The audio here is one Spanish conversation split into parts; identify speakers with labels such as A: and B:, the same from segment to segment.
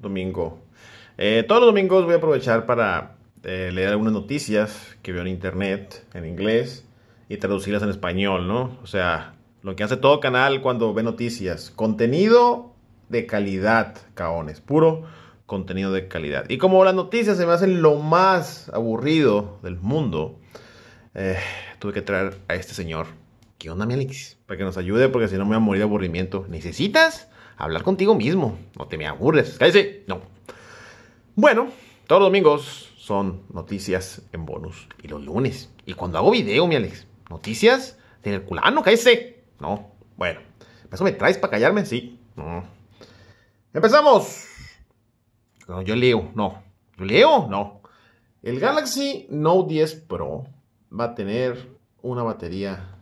A: domingo, eh, todos los domingos voy a aprovechar para eh, leer algunas noticias que veo en internet, en inglés, y traducirlas en español, ¿no? O sea, lo que hace todo canal cuando ve noticias. Contenido de calidad, caones. Puro contenido de calidad. Y como las noticias se me hacen lo más aburrido del mundo, eh, tuve que traer a este señor. ¿Qué onda, mi Alexis Para que nos ayude, porque si no me voy a morir de aburrimiento. ¿Necesitas? hablar contigo mismo. No te me aburres. Cállese. No. Bueno, todos los domingos son noticias en bonus. Y los lunes. Y cuando hago video, mi Alex. Noticias del culano. Cállese. No. Bueno. ¿Eso me traes para callarme? Sí. No. Empezamos. yo leo. No. ¿Yo leo? No. El Galaxy Note 10 Pro va a tener una batería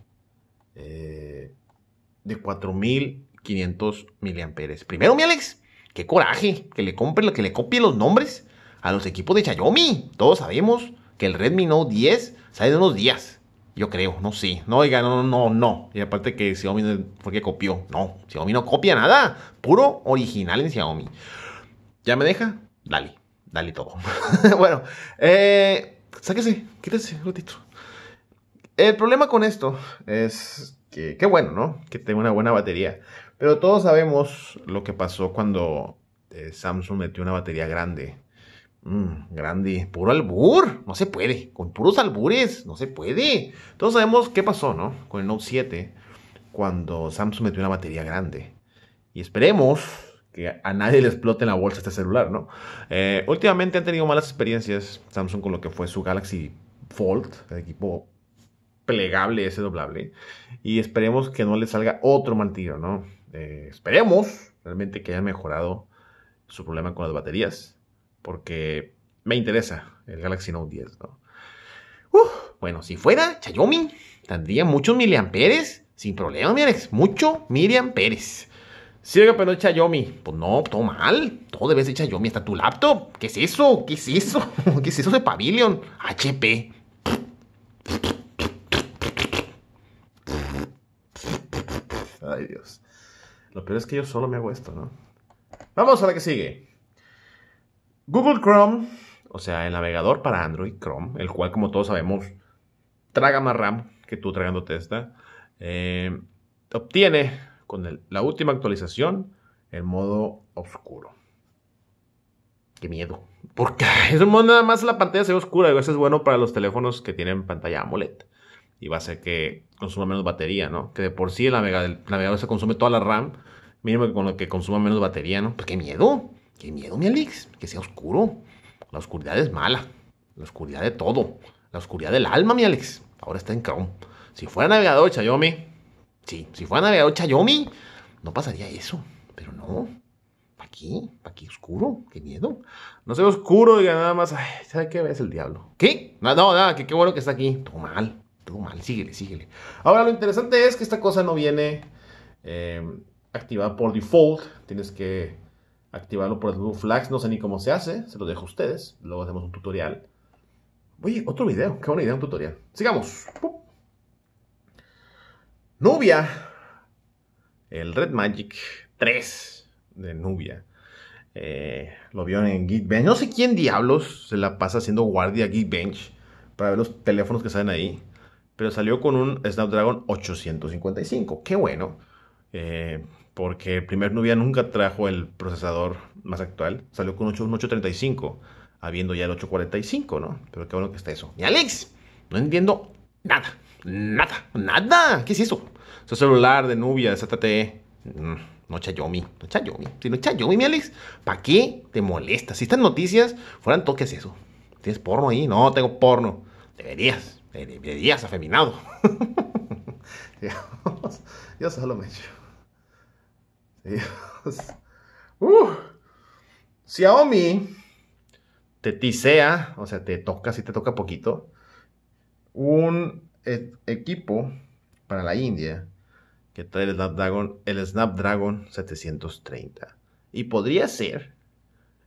A: eh, de 4000 500 miliamperes. Primero, mi Alex, qué coraje que le compre, que le copie los nombres a los equipos de Xiaomi. Todos sabemos que el Redmi Note 10 sale de unos días. Yo creo, no sé. No, oiga, no, no, no. Y aparte que Xiaomi fue que copió. No, Xiaomi no copia nada. Puro original en Xiaomi. ¿Ya me deja? Dale, dale todo. bueno, eh, sáquese, quítese un ratito. El problema con esto es que, qué bueno, ¿no? Que tenga una buena batería. Pero todos sabemos lo que pasó cuando eh, Samsung metió una batería grande. Mm, grande, puro albur, no se puede, con puros albures, no se puede. Todos sabemos qué pasó, ¿no? Con el Note 7, cuando Samsung metió una batería grande. Y esperemos que a nadie le explote en la bolsa este celular, ¿no? Eh, últimamente han tenido malas experiencias Samsung con lo que fue su Galaxy Fold, el equipo plegable ese doblable. Y esperemos que no le salga otro mal tiro, ¿no? Este, esperemos realmente que haya mejorado su problema con las baterías, porque me interesa el Galaxy Note 10, bueno, si fuera Xiaomi, tendría muchos miliamperes, sin problema, es mucho miliamperes. Sí, pero no Xiaomi. Pues no, todo mal. Todo debe ser Xiaomi. Hasta tu laptop. ¿Qué es eso? ¿Qué es eso? ¿Qué es eso de Pavilion? HP. Ay, Dios. Lo peor es que yo solo me hago esto, ¿no? Vamos a la que sigue. Google Chrome, o sea, el navegador para Android, Chrome, el cual, como todos sabemos, traga más RAM que tú tragándote esta, eh, obtiene con la última actualización el modo oscuro. Qué miedo. Porque es un modo nada más la pantalla se ve oscura. Y eso es bueno para los teléfonos que tienen pantalla AMOLED y va a ser que consuma menos batería, ¿no? Que de por sí el navegador, se consume toda la RAM, mínimo que con lo que consuma menos batería, ¿no? Pues qué miedo, qué miedo, mi Alex, que sea oscuro. La oscuridad es mala, la oscuridad de todo, la oscuridad del alma, mi Alex. Ahora está en Chrome. Si fuera navegador Xiaomi, sí, si fuera navegador Xiaomi, no pasaría eso, pero no. Aquí, aquí oscuro, qué miedo. No sé, oscuro, diga nada más. Ay, ¿Sabe qué? Es el diablo. ¿Qué? No, nada, no, qué bueno que está aquí. Todo mal. Todo mal, síguele, síguele. Ahora lo interesante es que esta cosa no viene eh, activada por default. Tienes que activarlo por el blue Flags. No sé ni cómo se hace, se lo dejo a ustedes. Luego hacemos un tutorial. Oye, otro video, qué buena idea, un tutorial. Sigamos. Nubia, el Red Magic 3 de Nubia. Eh, lo vieron en Geekbench. No sé quién diablos se la pasa haciendo guardia Geekbench para ver los teléfonos que salen ahí pero salió con un Snapdragon 855. Qué bueno, eh, porque el primer Nubia nunca trajo el procesador más actual, salió con un 835, habiendo ya el 845, ¿no? Pero qué bueno que está eso. Y Alex, no entiendo nada, nada, nada. ¿Qué es eso? Su celular de Nubia, de ZTE. Mm, no Chayomi, no Chayomi. Si no Chayomi, mi Alex, ¿para qué te molestas? Si estas noticias fueran toques eso. ¿Tienes porno ahí? No, tengo porno. Deberías de, días afeminado Dios, yo solo me Dios. Xiaomi te tisea, o sea, te toca, si te toca poquito, un e, equipo para la India que trae el Snapdragon, el Snapdragon 730. Y podría ser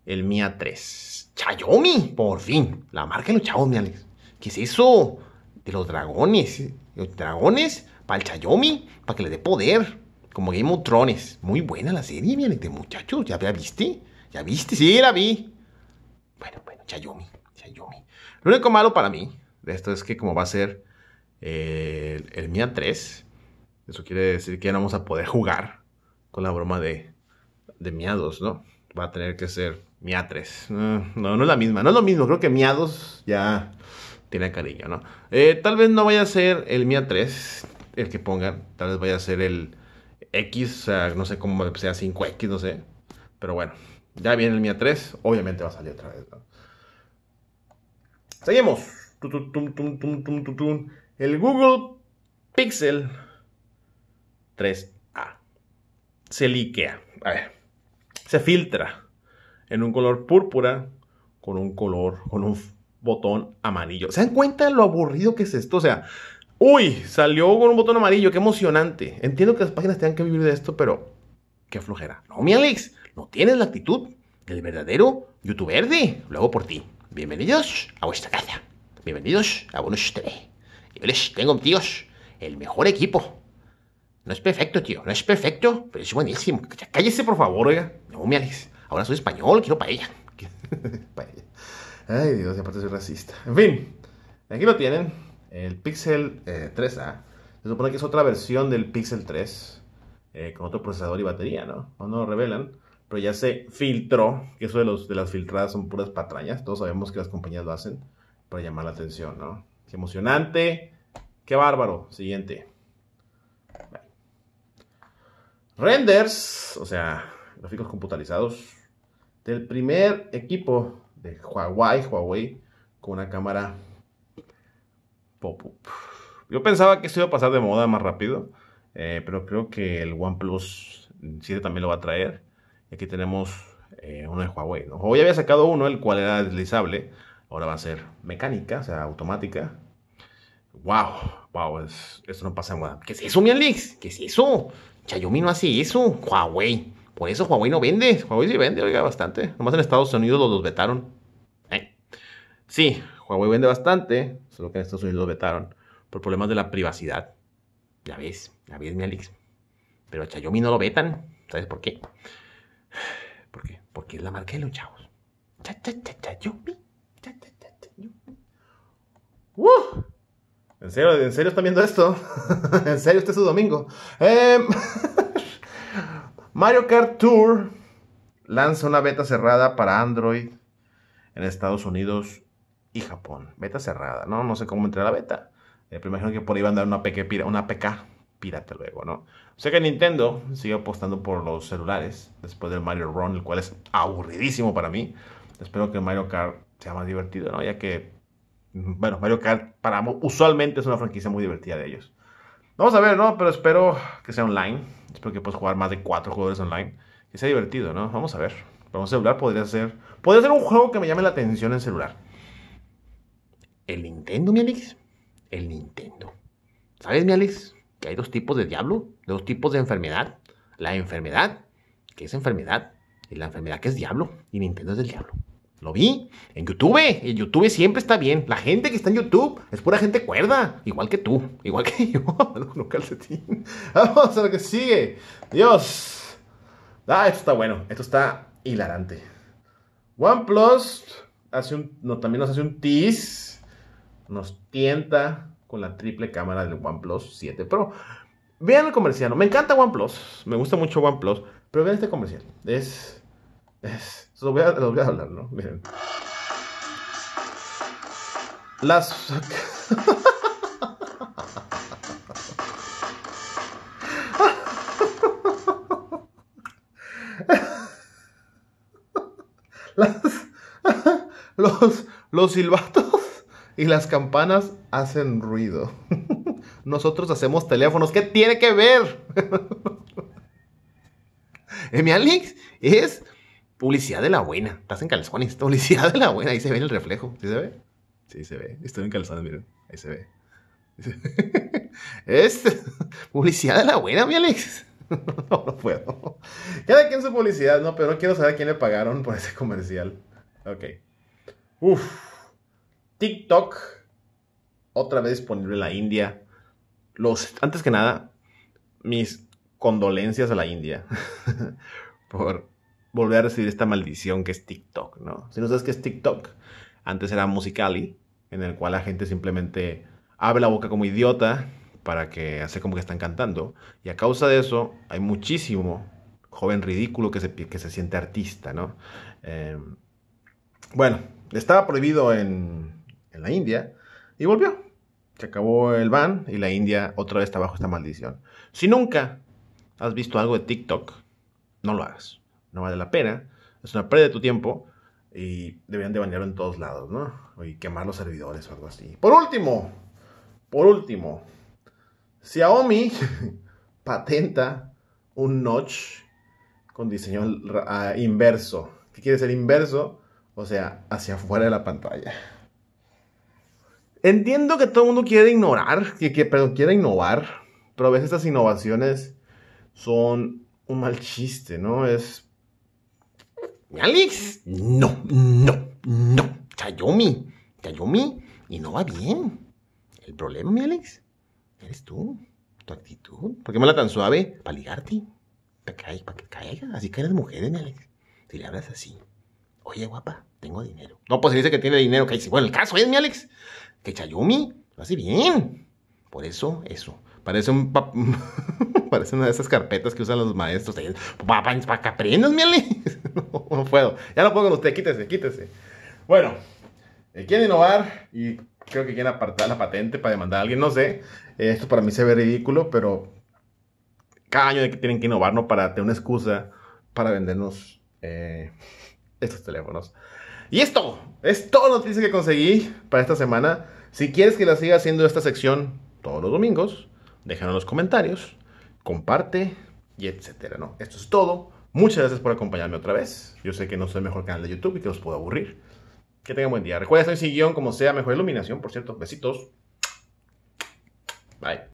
A: el Mia 3. Xiaomi, por fin, la marca de los Xiaomi, Alex. ¿Qué es eso? los dragones. Los eh, dragones para el Chayomi, para que le dé poder. Como Game of Thrones. Muy buena la serie, miren, de muchachos. ¿Ya, la viste? ¿Ya viste? Sí, la vi. Bueno, bueno, Chayomi. Chayomi. Lo único malo para mí de esto es que como va a ser eh, el, el Mia 3, eso quiere decir que ya no vamos a poder jugar con la broma de, de Mia 2, ¿no? Va a tener que ser Mia 3. Mm, no, no, es la misma. No es lo mismo. Creo que Mia 2 ya tiene cariño, ¿no? Eh, tal vez no vaya a ser el Mia 3, el que pongan. Tal vez vaya a ser el X, o sea, no sé cómo sea 5X, no sé. Pero bueno, ya viene el Mia 3, obviamente va a salir otra vez, ¿no? Seguimos. El Google Pixel 3A se liquea. A ver, se filtra en un color púrpura con un color, con un botón amarillo. ¿Se dan cuenta De lo aburrido que es esto? O sea, uy, salió con un botón amarillo, qué emocionante. Entiendo que las páginas tengan que vivir de esto, pero qué flojera. No, mi Alex, no tienes la actitud del verdadero Youtuber de Lo hago por ti. Bienvenidos a vuestra casa. Bienvenidos a Bonus TV. Yo les tengo, tíos, el mejor equipo. No es perfecto, tío. No es perfecto, pero es buenísimo. Cállese, por favor, oiga. No, mi Alex. Ahora soy español, quiero paella. paella. Ay, Dios, aparte soy racista. En fin, aquí lo tienen. El Pixel 3A. Eh, se supone que es otra versión del Pixel 3. Eh, con otro procesador y batería, ¿no? No lo revelan. Pero ya se filtró. Que eso de, los, de las filtradas son puras patrañas. Todos sabemos que las compañías lo hacen para llamar la atención, ¿no? Qué emocionante. Qué bárbaro. Siguiente. Renders, o sea, gráficos computarizados del primer equipo de Huawei, Huawei, con una cámara... Yo pensaba que esto iba a pasar de moda más rápido, eh, pero creo que el OnePlus 7 también lo va a traer. Y aquí tenemos eh, uno de Huawei. Huawei había sacado uno, el cual era deslizable, ahora va a ser mecánica, o sea, automática. ¡Wow! ¡Wow! Es, esto no pasa en moda. ¿Qué es eso, mi Alex? ¿Qué es eso? Xiaomi no hace eso. Huawei. Por pues eso Huawei no vende. Huawei sí vende, oiga, bastante. Nomás en Estados Unidos los, vetaron. Eh. Sí, Huawei vende bastante, solo que en Estados Unidos los vetaron por problemas de la privacidad. Ya ves, ya ves, mi Alex. Pero a Xiaomi no lo vetan. ¿Sabes por qué? ¿Por qué? Porque es la marca de los chavos. Xiaomi. Uh, ¿En serio? ¿En serio están viendo esto? ¿En serio este es su domingo? Eh... Mario Kart Tour lanza una beta cerrada para Android en Estados Unidos y Japón. Beta cerrada, ¿no? No sé cómo entrar a la beta. Me eh, pero imagino que por ahí van a dar una PK, pirata luego, ¿no? Sé que Nintendo sigue apostando por los celulares después del Mario Run, el cual es aburridísimo para mí. Espero que Mario Kart sea más divertido, ¿no? Ya que, bueno, Mario Kart para usualmente es una franquicia muy divertida de ellos. Vamos a ver, ¿no? Pero espero que sea online Espero que puedas jugar más de cuatro jugadores online. Que sea divertido, ¿no? Vamos a ver. Vamos un celular podría ser. Podría ser un juego que me llame la atención en celular. El Nintendo, mi Alex. El Nintendo. ¿Sabes, mi Alex? Que hay dos tipos de diablo, dos tipos de enfermedad. La enfermedad, que es enfermedad, y la enfermedad que es diablo, y Nintendo es del diablo. Lo vi en YouTube. En YouTube siempre está bien. La gente que está en YouTube es pura gente cuerda. Igual que tú. Igual que yo. un calcetín. Vamos a lo que sigue. Dios. Ah, esto está bueno. Esto está hilarante. OnePlus hace un, no, también nos hace un tease. Nos tienta con la triple cámara del OnePlus 7 Pro. Vean el comercial. Me encanta OnePlus. Me gusta mucho OnePlus. Pero vean este comercial. Es es, los, voy a, hablar, ¿no? Miren. Las. los, los silbatos y las campanas hacen ruido. Nosotros hacemos teléfonos. ¿Qué tiene que ver? Mi es Publicidad de la buena. Estás en calzones. Publicidad de la buena. Ahí se ve en el reflejo. ¿Sí se ve? Sí, se ve. Estoy en calzones, miren. Ahí se ve. es publicidad de la buena, mi Alex. no, lo puedo. Cada quien su publicidad, no, pero quiero saber a quién le pagaron por ese comercial. Ok. Uf. TikTok. Otra vez disponible la India. Los, antes que nada, mis condolencias a la India por volver a recibir esta maldición que es TikTok, ¿no? Si no sabes qué es TikTok, antes era Musicali, en el cual la gente simplemente abre la boca como idiota para que hace como que están cantando. Y a causa de eso, hay muchísimo joven ridículo que se, que se siente artista, ¿no? Em, bueno, estaba prohibido en, en la India y volvió. Se acabó el ban y la India otra vez está bajo esta maldición. Si nunca has visto algo de TikTok, no lo hagas no vale la pena, es una pérdida de tu tiempo y deberían de banearlo en todos lados, ¿no? Y quemar los servidores o algo así. Por último, por último, Xiaomi patenta un notch con diseño inverso. ¿Qué quiere ser inverso? O sea, hacia afuera de la pantalla. Entiendo que todo el mundo quiere ignorar, que, que quiere innovar, pero a veces estas innovaciones son un mal chiste, ¿no? Es mi Alex, no, no, no. Chayomi, Chayomi, y no va bien. El problema, mi Alex, eres tú, tu actitud. ¿Por qué me tan suave? Para ligarte, para que, que caiga. Así que eres mujer, mi Alex. Si le hablas así, oye, guapa, tengo dinero. No, pues si dice que tiene dinero, que dice, bueno, el caso es, mi Alex, que Chayomi lo hace bien. Por eso, eso. Parece una de esas carpetas que usan los maestros. Para que aprendas, no, no puedo. Ya no puedo con usted, quítese, quítese. Bueno, eh, quieren innovar y creo que quieren apartar la patente para demandar a alguien, no sé. Eh, esto para mí se ve ridículo, pero cada año tienen que innovarnos para tener una excusa para vendernos eh, estos teléfonos. Y esto es todo lo que conseguí para esta semana. Si quieres que la siga haciendo esta sección, todos los domingos, déjanos los comentarios, comparte y etcétera, ¿no? Esto es todo. Muchas gracias por acompañarme otra vez. Yo sé que no soy el mejor canal de YouTube y que los puedo aburrir. Que tengan buen día. Recuerda, soy sin guión, como sea, mejor iluminación, por cierto. Besitos. Bye.